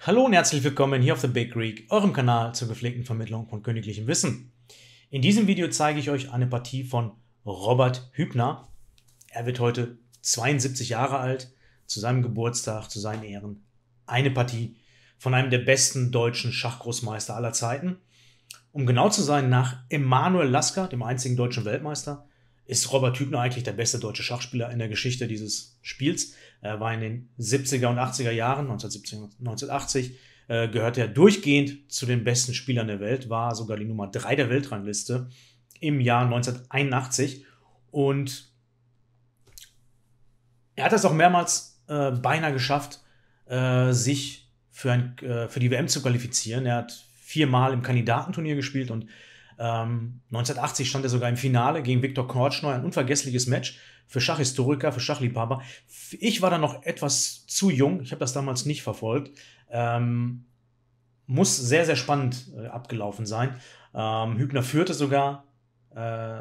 Hallo und herzlich willkommen hier auf The Big Greek, eurem Kanal zur gepflegten Vermittlung von königlichem Wissen. In diesem Video zeige ich euch eine Partie von Robert Hübner. Er wird heute 72 Jahre alt, zu seinem Geburtstag, zu seinen Ehren. Eine Partie von einem der besten deutschen Schachgroßmeister aller Zeiten. Um genau zu sein, nach Emanuel Lasker, dem einzigen deutschen Weltmeister, ist Robert Hübner eigentlich der beste deutsche Schachspieler in der Geschichte dieses Spiels. Er war in den 70er und 80er Jahren, 1970, 1980, äh, gehörte er durchgehend zu den besten Spielern der Welt, war sogar die Nummer 3 der Weltrangliste im Jahr 1981 und er hat es auch mehrmals äh, beinahe geschafft, äh, sich für, ein, äh, für die WM zu qualifizieren. Er hat viermal im Kandidatenturnier gespielt und 1980 ähm, stand er sogar im Finale gegen Viktor Kortschneu, ein unvergessliches Match für Schachhistoriker, für Schachliebhaber. Ich war da noch etwas zu jung, ich habe das damals nicht verfolgt. Ähm, muss sehr, sehr spannend äh, abgelaufen sein. Ähm, Hübner führte sogar äh,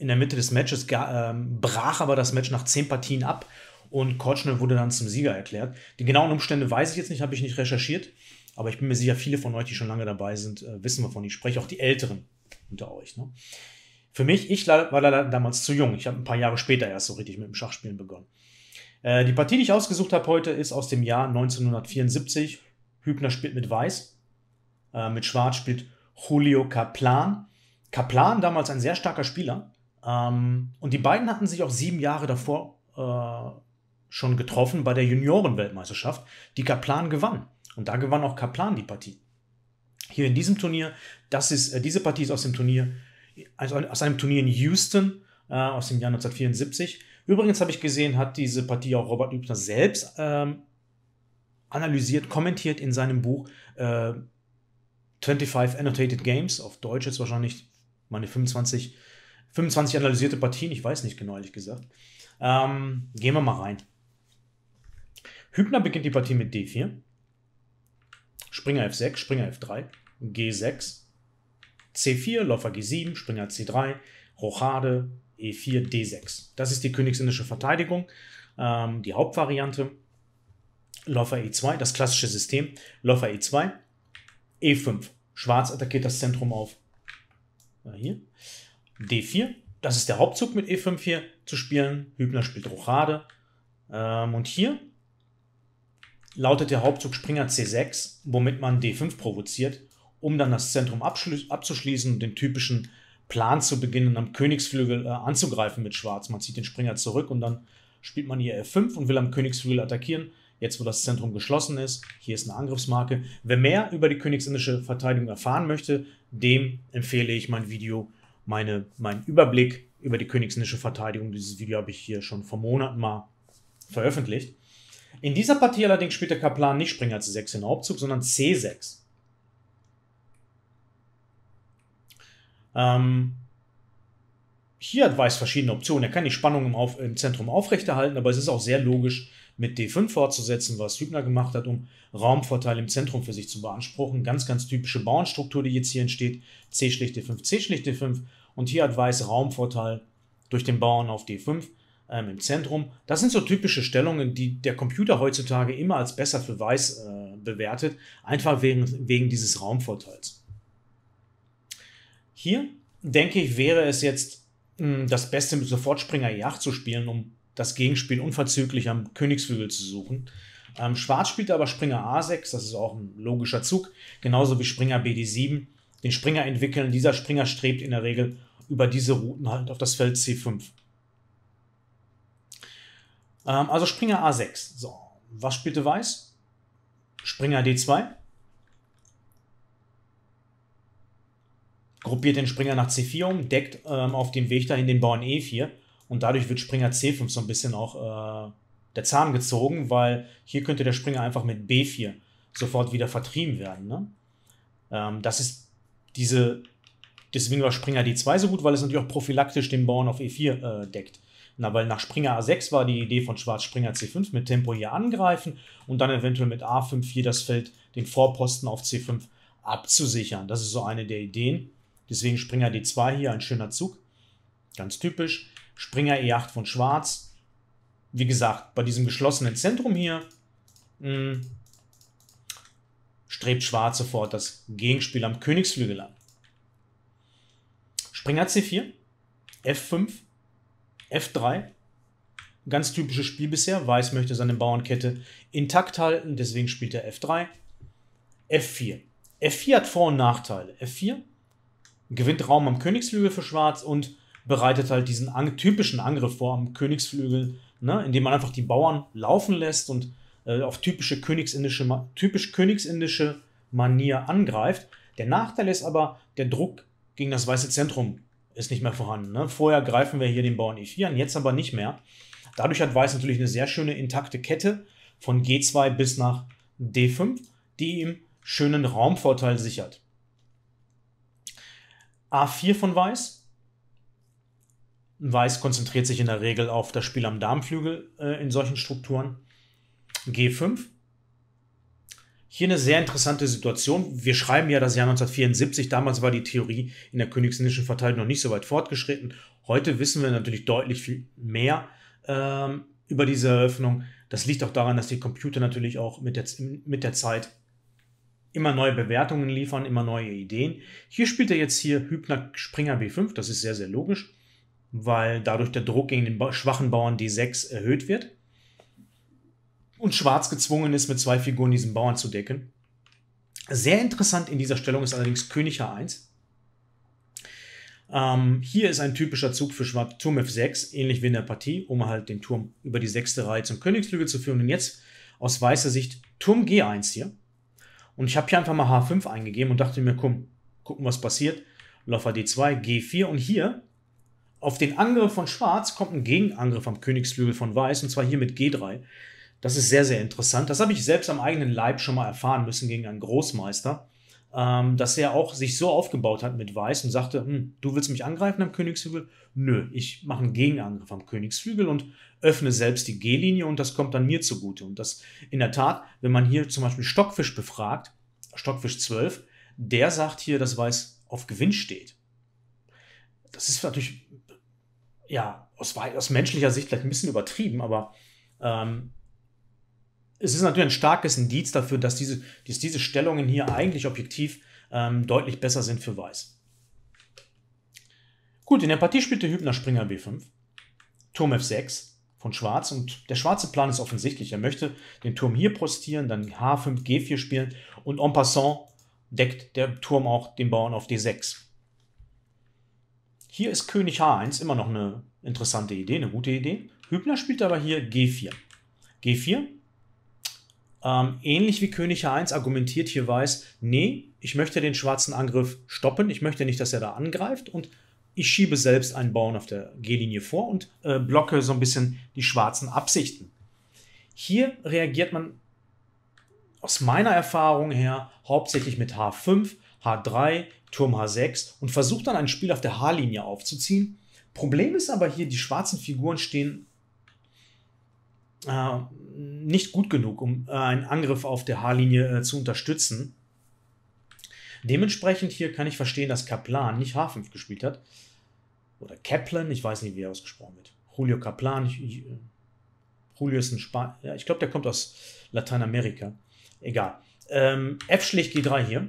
in der Mitte des Matches, äh, brach aber das Match nach zehn Partien ab und Kortschneu wurde dann zum Sieger erklärt. Die genauen Umstände weiß ich jetzt nicht, habe ich nicht recherchiert. Aber ich bin mir sicher, viele von euch, die schon lange dabei sind, äh, wissen, wovon ich spreche, auch die Älteren unter euch. Ne? Für mich, ich war leider damals zu jung. Ich habe ein paar Jahre später erst so richtig mit dem Schachspielen begonnen. Äh, die Partie, die ich ausgesucht habe heute, ist aus dem Jahr 1974. Hübner spielt mit Weiß. Äh, mit Schwarz spielt Julio Kaplan. Kaplan, damals ein sehr starker Spieler. Ähm, und die beiden hatten sich auch sieben Jahre davor äh, schon getroffen bei der Juniorenweltmeisterschaft, die Kaplan gewann. Und da gewann auch Kaplan die Partie. Hier in diesem Turnier, das ist, äh, diese Partie ist aus dem Turnier, also aus einem Turnier in Houston äh, aus dem Jahr 1974. Übrigens habe ich gesehen, hat diese Partie auch Robert Übner selbst ähm, analysiert, kommentiert in seinem Buch äh, 25 Annotated Games, auf Deutsch jetzt wahrscheinlich meine 25, 25 analysierte Partien, ich weiß nicht genau, ehrlich gesagt. Ähm, gehen wir mal rein. Hübner beginnt die Partie mit D4. Springer F6, Springer F3, G6, C4, Läufer G7, Springer C3, Rochade, E4, D6. Das ist die königsindische Verteidigung, ähm, die Hauptvariante. Läufer E2, das klassische System. Läufer E2, E5. Schwarz attackiert das Zentrum auf. Ja, äh, hier. D4, das ist der Hauptzug mit E5 hier zu spielen. Hübner spielt Rochade. Ähm, und hier lautet der Hauptzug Springer C6, womit man D5 provoziert, um dann das Zentrum abzuschließen und den typischen Plan zu beginnen, am Königsflügel äh, anzugreifen mit Schwarz. Man zieht den Springer zurück und dann spielt man hier F5 und will am Königsflügel attackieren. Jetzt, wo das Zentrum geschlossen ist, hier ist eine Angriffsmarke. Wer mehr über die königsindische Verteidigung erfahren möchte, dem empfehle ich mein Video, meine, meinen Überblick über die königsindische Verteidigung. Dieses Video habe ich hier schon vor Monaten mal veröffentlicht. In dieser Partie allerdings spielt der Kaplan nicht Springer C6 in den Hauptzug, sondern C6. Ähm, hier hat Weiß verschiedene Optionen. Er kann die Spannung im, Auf im Zentrum aufrechterhalten, aber es ist auch sehr logisch, mit D5 fortzusetzen, was Hübner gemacht hat, um Raumvorteil im Zentrum für sich zu beanspruchen. Ganz, ganz typische Bauernstruktur, die jetzt hier entsteht. C schlicht D5, C schlicht D5. Und hier hat Weiß Raumvorteil durch den Bauern auf D5 ähm, im Zentrum. Das sind so typische Stellungen, die der Computer heutzutage immer als besser für weiß äh, bewertet, einfach wegen, wegen dieses Raumvorteils. Hier, denke ich, wäre es jetzt mh, hm, das Beste, mit Sofortspringer Yacht zu spielen, um das Gegenspiel unverzüglich am Königsflügel zu suchen. Ähm, Schwarz spielt aber Springer A6, das ist auch ein logischer Zug, genauso wie Springer BD7. Den Springer entwickeln, dieser Springer strebt in der Regel über diese Routen halt auf das Feld C5. Ähm, also Springer A6. So, was spielte Weiß? Springer D2. Gruppiert den Springer nach C4 um, deckt ähm, auf dem Weg dahin den Bauern E4 und dadurch wird Springer C5 so ein bisschen auch äh, der Zahn gezogen, weil hier könnte der Springer einfach mit B4 sofort wieder vertrieben werden. Ne? Ähm, das ist diese, deswegen war Springer D2 so gut, weil es natürlich auch prophylaktisch den Bauern auf E4 äh, deckt. Na, weil nach Springer A6 war die Idee von Schwarz Springer C5 mit Tempo hier angreifen und dann eventuell mit A5 hier das Feld, den Vorposten auf C5 abzusichern. Das ist so eine der Ideen. Deswegen Springer D2 hier ein schöner Zug. Ganz typisch. Springer E8 von Schwarz. Wie gesagt, bei diesem geschlossenen Zentrum hier mh, hm, strebt Schwarz sofort das Gegenspiel am Königsflügel an. Springer C4, F5, F3, ganz typisches Spiel bisher. Weiß möchte seine Bauernkette intakt halten, deswegen spielt er F3. F4. F4 hat Vor- und Nachteile. F4 gewinnt Raum am Königsflügel für Schwarz und bereitet halt diesen an typischen Angriff vor am Königsflügel, ne, indem man einfach die Bauern laufen lässt und äh, auf typische königsindische, typisch königsindische Manier angreift. Der Nachteil ist aber der Druck gegen das weiße Zentrum ist nicht mehr vorhanden. Ne? Vorher greifen wir hier den Bauern E4 an, jetzt aber nicht mehr. Dadurch hat Weiß natürlich eine sehr schöne intakte Kette von G2 bis nach D5, die ihm schönen Raumvorteil sichert. A4 von Weiß. Weiß konzentriert sich in der Regel auf das Spiel am Darmflügel äh, in solchen Strukturen. G5 hier eine sehr interessante Situation. Wir schreiben ja das Jahr 1974. Damals war die Theorie in der königsländischen Verteidigung noch nicht so weit fortgeschritten. Heute wissen wir natürlich deutlich viel mehr ähm, über diese Eröffnung. Das liegt auch daran, dass die Computer natürlich auch mit der, mit der Zeit immer neue Bewertungen liefern, immer neue Ideen. Hier spielt er jetzt hier Hübner Springer B5. Das ist sehr, sehr logisch, weil dadurch der Druck gegen den schwachen Bauern D6 erhöht wird und Schwarz gezwungen ist, mit zwei Figuren diesen Bauern zu decken. Sehr interessant in dieser Stellung ist allerdings König H1. Ähm, hier ist ein typischer Zug für Schwarz Turm F6, ähnlich wie in der Partie, um halt den Turm über die sechste Reihe zum Königsflügel zu führen. Und jetzt aus weißer Sicht Turm G1 hier. Und ich habe hier einfach mal H5 eingegeben und dachte mir, komm, gucken, was passiert. Läufer D2, G4 und hier auf den Angriff von Schwarz kommt ein Gegenangriff am Königsflügel von Weiß und zwar hier mit G3. Das ist sehr, sehr interessant. Das habe ich selbst am eigenen Leib schon mal erfahren müssen gegen einen Großmeister, ähm, dass er auch sich so aufgebaut hat mit Weiß und sagte, hm, du willst mich angreifen am Königsflügel? Nö, ich mache einen Gegenangriff am Königsflügel und öffne selbst die G-Linie und das kommt dann mir zugute. Und das in der Tat, wenn man hier zum Beispiel Stockfisch befragt, Stockfisch 12, der sagt hier, dass Weiß auf Gewinn steht. Das ist natürlich, ja, aus, aus menschlicher Sicht vielleicht ein bisschen übertrieben, aber ähm, es ist natürlich ein starkes Indiz dafür, dass diese, dass diese Stellungen hier eigentlich objektiv ähm, deutlich besser sind für Weiß. Gut, in der Partie spielte Hübner Springer B5, Turm F6 von Schwarz und der schwarze Plan ist offensichtlich. Er möchte den Turm hier postieren, dann H5, G4 spielen und en passant deckt der Turm auch den Bauern auf D6. Hier ist König H1 immer noch eine interessante Idee, eine gute Idee. Hübner spielt aber hier G4. G4 ähm, ähnlich wie König H1 argumentiert hier weiß, nee, ich möchte den schwarzen Angriff stoppen, ich möchte nicht, dass er da angreift und ich schiebe selbst einen Bauern auf der G-Linie vor und äh, blocke so ein bisschen die schwarzen Absichten. Hier reagiert man aus meiner Erfahrung her hauptsächlich mit H5, H3, Turm H6 und versucht dann ein Spiel auf der H-Linie aufzuziehen. Problem ist aber hier, die schwarzen Figuren stehen äh, nicht gut genug, um äh, einen Angriff auf der H-Linie äh, zu unterstützen. Dementsprechend hier kann ich verstehen, dass Kaplan nicht H5 gespielt hat. Oder Kaplan, ich weiß nicht, wie er ausgesprochen wird. Julio Kaplan, ich, ich, äh, Julio ist ein Spanier. Ja, ich glaube, der kommt aus Lateinamerika. Egal. Ähm, F schlägt G3 hier.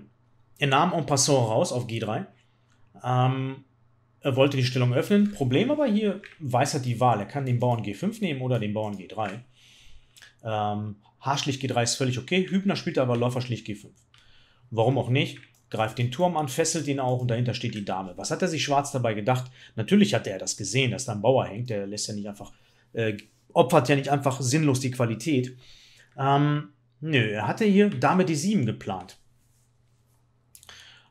Er nahm en passant raus auf G3. Ähm, er wollte die Stellung öffnen. Problem aber hier weiß er die Wahl. Er kann den Bauern G5 nehmen oder den Bauern G3. Ähm, H schlicht G3 ist völlig okay. Hübner spielt aber Läufer schlicht G5. Warum auch nicht? Greift den Turm an, fesselt ihn auch und dahinter steht die Dame. Was hat er sich Schwarz dabei gedacht? Natürlich hatte er das gesehen, dass da ein Bauer hängt. Der lässt ja nicht einfach, äh, opfert ja nicht einfach sinnlos die Qualität. Ähm, nö, er hatte hier Dame D7 geplant.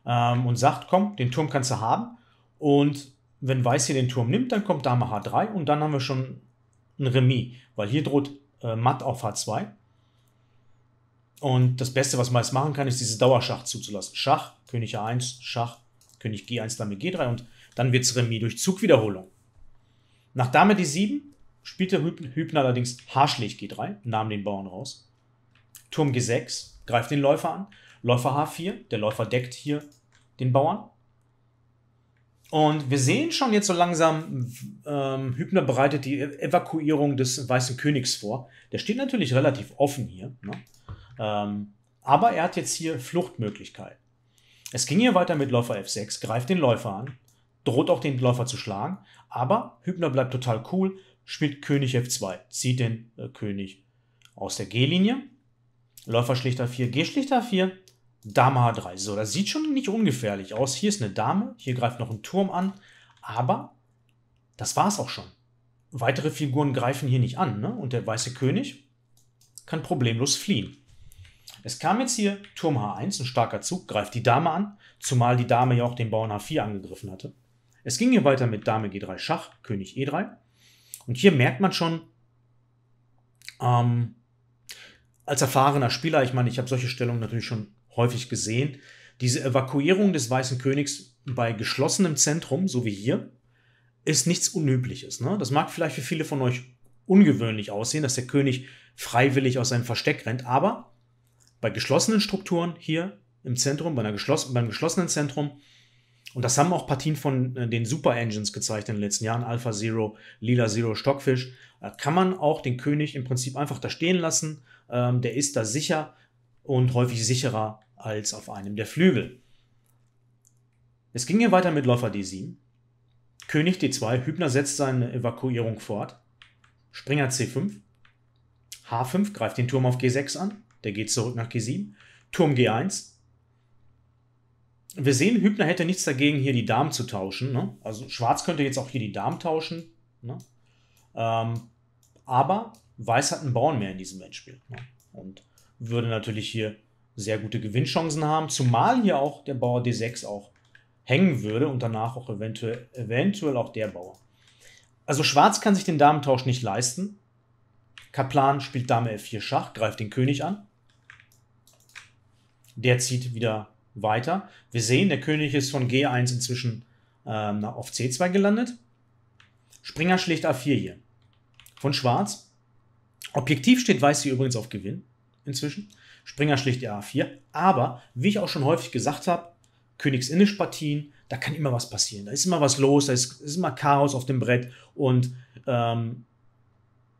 Ähm, und sagt, komm, den Turm kannst du haben. Und wenn Weiß hier den Turm nimmt, dann kommt Dame H3 und dann haben wir schon ein Remis, weil hier droht äh, Matt auf H2. Und das Beste, was man jetzt machen kann, ist diese Dauerschach zuzulassen. Schach, König A1, Schach, König G1, Dame G3 und dann wird es Remis durch Zugwiederholung. Nach Dame D7 spielte Hübner allerdings Haarschläg G3, nahm den Bauern raus. Turm G6 greift den Läufer an. Läufer H4, der Läufer deckt hier den Bauern. Und wir sehen schon jetzt so langsam, ähm, Hübner bereitet die e-, Evakuierung des Weißen Königs vor. Der steht natürlich relativ offen hier. Ne? Ähm, aber er hat jetzt hier Fluchtmöglichkeiten. Es ging hier weiter mit Läufer F6, greift den Läufer an, droht auch den Läufer zu schlagen, aber Hübner bleibt total cool, spielt König F2, zieht den äh, König aus der G-Linie. Läufer schlichter 4, G schlichter 4, Dame H3. So, das sieht schon nicht ungefährlich aus. Hier ist eine Dame, hier greift noch ein Turm an, aber das war es auch schon. Weitere Figuren greifen hier nicht an, ne? Und der weiße König kann problemlos fliehen. Es kam jetzt hier Turm H1, ein starker Zug, greift die Dame an, zumal die Dame ja auch den Bauern H4 angegriffen hatte. Es ging hier weiter mit Dame G3 Schach, König E3. Und hier merkt man schon, ähm, als erfahrener Spieler, ich meine, ich habe solche Stellungen natürlich schon häufig gesehen. Diese Evakuierung des Weißen Königs bei geschlossenem Zentrum, so wie hier, ist nichts Unübliches. Ne? Das mag vielleicht für viele von euch ungewöhnlich aussehen, dass der König freiwillig aus seinem Versteck rennt, aber bei geschlossenen Strukturen hier im Zentrum, bei einer geschloss beim geschlossenen Zentrum, und das haben auch Partien von äh, den Super Engines gezeigt in den letzten Jahren, Alpha Zero, Lila Zero, Stockfish, äh, kann man auch den König im Prinzip einfach da stehen lassen. Ähm, der ist da sicher und häufig sicherer als auf einem der Flügel. Es ging hier weiter mit Läufer D7. König D2, Hübner setzt seine Evakuierung fort. Springer C5. H5 greift den Turm auf G6 an. Der geht zurück nach G7. Turm G1. Wir sehen, Hübner hätte nichts dagegen, hier die Damen zu tauschen. Ne? Also Schwarz könnte jetzt auch hier die Damen tauschen. Ne? Ähm, aber Weiß hat einen Bauern mehr in diesem Endspiel. Ne? Und würde natürlich hier sehr gute Gewinnchancen haben, zumal hier auch der Bauer D6 auch hängen würde und danach auch eventuell, eventuell auch der Bauer. Also Schwarz kann sich den Damentausch nicht leisten. Kaplan spielt Dame F4 Schach, greift den König an. Der zieht wieder weiter. Wir sehen, der König ist von G1 inzwischen ähm, auf C2 gelandet. Springer schlägt A4 hier. Von Schwarz. Objektiv steht Weiß hier übrigens auf Gewinn inzwischen. Springer schlicht die A4. Aber, wie ich auch schon häufig gesagt habe, Königsinnisch-Partien, da kann immer was passieren. Da ist immer was los, da ist, ist immer Chaos auf dem Brett. Und ähm,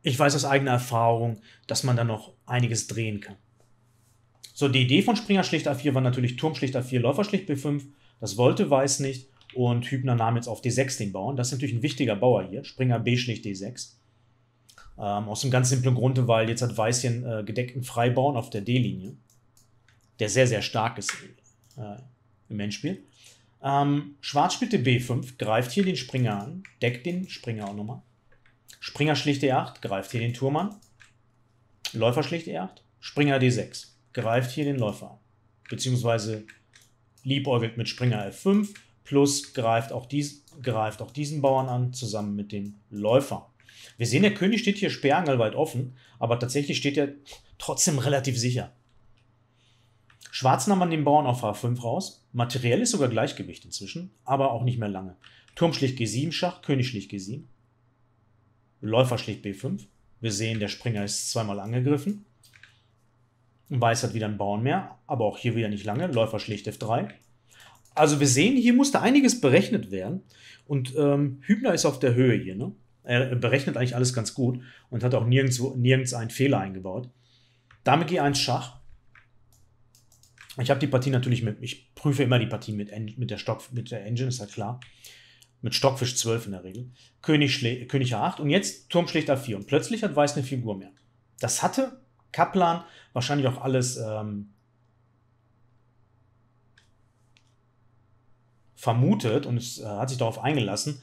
ich weiß aus eigener Erfahrung, dass man da noch einiges drehen kann. So, die Idee von Springer schlicht A4 war natürlich Turm schlicht A4, Läufer schlicht B5. Das wollte Weiß nicht. Und Hübner nahm jetzt auf D6 den Bauern. Das ist natürlich ein wichtiger Bauer hier. Springer B schlicht D6. Ähm, aus dem ganz simplen Grunde, weil jetzt hat Weißchen äh, gedeckten Freibauen auf der D-Linie, der sehr, sehr stark ist äh, im Endspiel. Ähm, Schwarz spielt den B5, greift hier den Springer an, deckt den Springer auch nochmal. Springer schlicht E8, greift hier den Turm an. Läufer schlicht E8, Springer D6, greift hier den Läufer an. Beziehungsweise liebäugelt mit Springer F5, plus greift auch, dies, greift auch diesen Bauern an, zusammen mit dem Läufer. Wir sehen, der König steht hier sperrangelweit offen, aber tatsächlich steht er trotzdem relativ sicher. Schwarz nahm an den Bauern auf H5 raus. Materiell ist sogar Gleichgewicht inzwischen, aber auch nicht mehr lange. Turm schlägt G7 Schach, König schlägt G7. Läufer schlägt B5. Wir sehen, der Springer ist zweimal angegriffen. Weiß hat wieder einen Bauern mehr, aber auch hier wieder nicht lange. Läufer schlägt F3. Also wir sehen, hier musste einiges berechnet werden. Und ähm, Hübner ist auf der Höhe hier. Ne? Er berechnet eigentlich alles ganz gut und hat auch nirgendwo, nirgends einen Fehler eingebaut. Dame G1 Schach. Ich habe die Partie natürlich mit, ich prüfe immer die Partie mit, mit, der, Stock, mit der Engine, ist ja klar. Mit Stockfisch 12 in der Regel. König, König A8 und jetzt Turm schlägt A4 und plötzlich hat Weiß eine Figur mehr. Das hatte Kaplan wahrscheinlich auch alles ähm, vermutet und es, äh, hat sich darauf eingelassen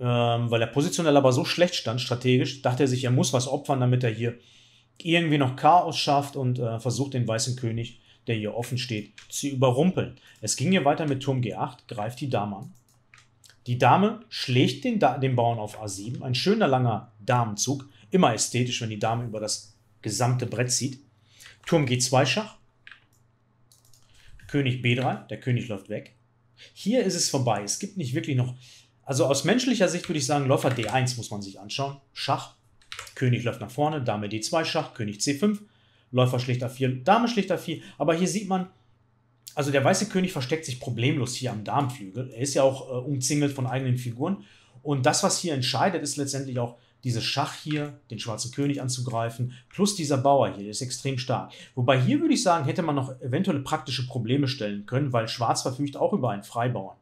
ähm, weil er positionell aber so schlecht stand, strategisch, dachte er sich, er muss was opfern, damit er hier irgendwie noch Chaos schafft und äh, versucht, den Weißen König, der hier offen steht, zu überrumpeln. Es ging hier weiter mit Turm G8, greift die Dame an. Die Dame schlägt den, da den Bauern auf A7, ein schöner langer Damenzug, immer ästhetisch, wenn die Dame über das gesamte Brett zieht. Turm G2 Schach, König B3, der König läuft weg. Hier ist es vorbei. Es gibt nicht wirklich noch also aus menschlicher Sicht würde ich sagen, Läufer D1 muss man sich anschauen. Schach, König läuft nach vorne, Dame D2, Schach, König C5, Läufer schlicht A4, Dame schlicht A4. Aber hier sieht man, also der weiße König versteckt sich problemlos hier am Darmflügel. Er ist ja auch äh, umzingelt von eigenen Figuren. Und das, was hier entscheidet, ist letztendlich auch dieses Schach hier, den schwarzen König anzugreifen, plus dieser Bauer hier, der ist extrem stark. Wobei hier würde ich sagen, hätte man noch eventuelle praktische Probleme stellen können, weil Schwarz verfügt auch über einen Freibauern.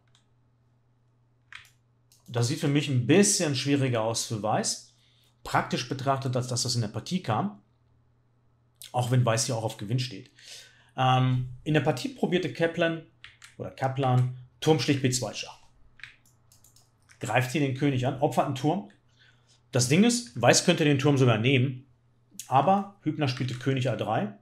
Das sieht für mich ein bisschen schwieriger aus für Weiß. Praktisch betrachtet, als dass das in der Partie kam. Auch wenn Weiß hier auch auf Gewinn steht. Ähm, in der Partie probierte Kaplan oder Kaplan Turmstich B2 Schach. Greift hier den König an, opfert einen Turm. Das Ding ist, Weiß könnte den Turm sogar nehmen, aber Hübner spielte König A3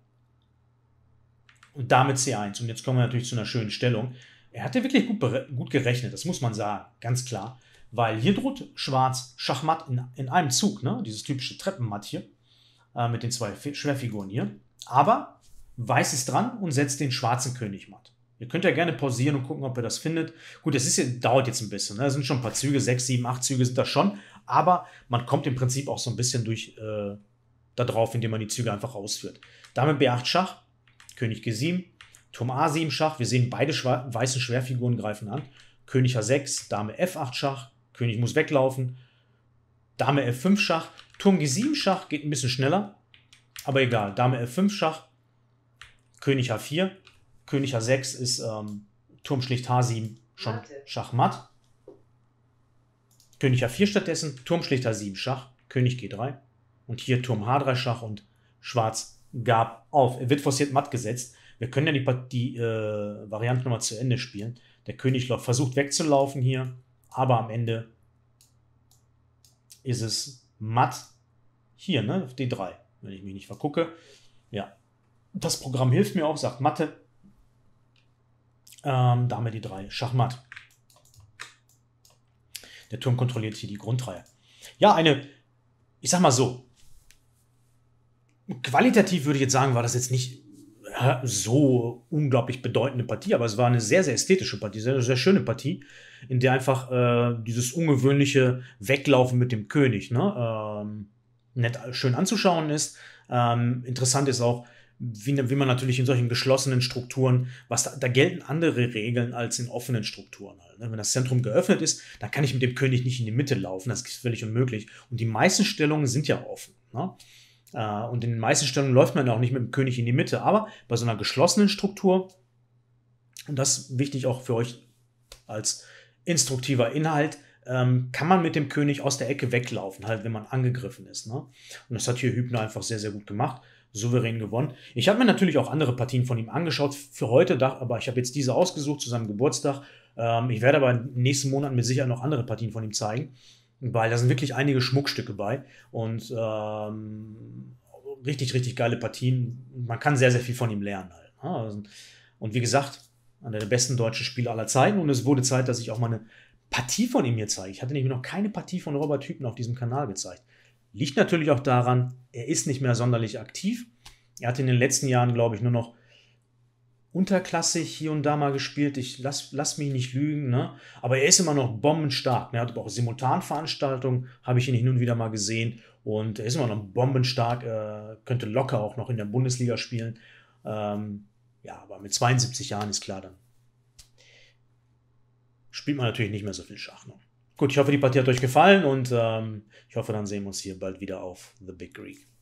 und damit C1. Und jetzt kommen wir natürlich zu einer schönen Stellung. Er hatte wirklich gut, gut gerechnet, das muss man sagen, ganz klar. Weil hier droht Schwarz Schachmatt in, in einem Zug, ne? dieses typische Treppenmatt hier, äh, mit den zwei F Schwerfiguren hier. Aber Weiß ist dran und setzt den schwarzen König matt. Ihr könnt ja gerne pausieren und gucken, ob ihr das findet. Gut, das ist, dauert jetzt ein bisschen. Ne? Das sind schon ein paar Züge, sechs, sieben, acht Züge sind das schon. Aber man kommt im Prinzip auch so ein bisschen durch äh, da indem man die Züge einfach ausführt. Dame B8 Schach, König G7, Turm A7 Schach. Wir sehen beide schwa weißen Schwerfiguren greifen an. König a 6 Dame F8 Schach, König muss weglaufen. Dame F5 Schach. Turm G7 Schach geht ein bisschen schneller. Aber egal. Dame F5 Schach. König H4. König H6 ist ähm, Turm schlicht H7 schon Warte. Schachmatt. König H4 stattdessen. Turm schlicht H7 Schach. König G3. Und hier Turm H3 Schach und Schwarz gab auf. Er wird forciert matt gesetzt. Wir können ja die, die äh, Variante nochmal zu Ende spielen. Der König versucht wegzulaufen hier aber am Ende ist es matt. Hier, ne, auf D3, wenn ich mich nicht vergucke. Ja, das Programm hilft mir auch, sagt Mathe. Ähm, Dame D3, Schachmatt. Der Turm kontrolliert hier die Grundreihe. Ja, eine, ich sag mal so, qualitativ würde ich jetzt sagen, war das jetzt nicht so unglaublich bedeutende Partie, aber es war eine sehr, sehr ästhetische Partie, sehr, sehr schöne Partie, in der einfach äh, dieses ungewöhnliche Weglaufen mit dem König ne, ähm, nett schön anzuschauen ist. Ähm, interessant ist auch, wie, ne, wie, man natürlich in solchen geschlossenen Strukturen, was da, da gelten andere Regeln als in offenen Strukturen. Halt, ne? Wenn das Zentrum geöffnet ist, dann kann ich mit dem König nicht in die Mitte laufen, das ist völlig unmöglich. Und die meisten Stellungen sind ja offen. Ne? Äh, und in den meisten Stellungen läuft man auch nicht mit dem König in die Mitte. Aber bei so einer geschlossenen Struktur, und das ist wichtig auch für euch als instruktiver Inhalt, ähm, kann man mit dem König aus der Ecke weglaufen, halt wenn man angegriffen ist. Ne? Und das hat hier Hübner einfach sehr, sehr gut gemacht, souverän gewonnen. Ich habe mir natürlich auch andere Partien von ihm angeschaut für heute, aber ich habe jetzt diese ausgesucht zu seinem Geburtstag. Ähm, ich werde aber in den nächsten Monaten mir sicher noch andere Partien von ihm zeigen weil da sind wirklich einige Schmuckstücke bei und ähm, richtig, richtig geile Partien. Man kann sehr, sehr viel von ihm lernen. Halt. Ne? Also, und wie gesagt, einer der besten deutschen Spieler aller Zeiten und es wurde Zeit, dass ich auch mal eine Partie von ihm hier zeige. Ich hatte nämlich noch keine Partie von Robert Hübner auf diesem Kanal gezeigt. Liegt natürlich auch daran, er ist nicht mehr sonderlich aktiv. Er hat in den letzten Jahren, glaube ich, nur noch unterklassig hier und da mal gespielt. Ich lass, lass mich nicht lügen, ne? Aber er ist immer noch bombenstark. Ne? Er hat auch Simultanveranstaltungen, habe ich ihn hin und wieder mal gesehen. Und er ist immer noch bombenstark, äh, könnte locker auch noch in der Bundesliga spielen. Ähm, ja, aber mit 72 Jahren ist klar, dann spielt man natürlich nicht mehr so viel Schach. Ne? Gut, ich hoffe, die Partie hat euch gefallen und ähm, ich hoffe, dann sehen wir uns hier bald wieder auf The Big Greek.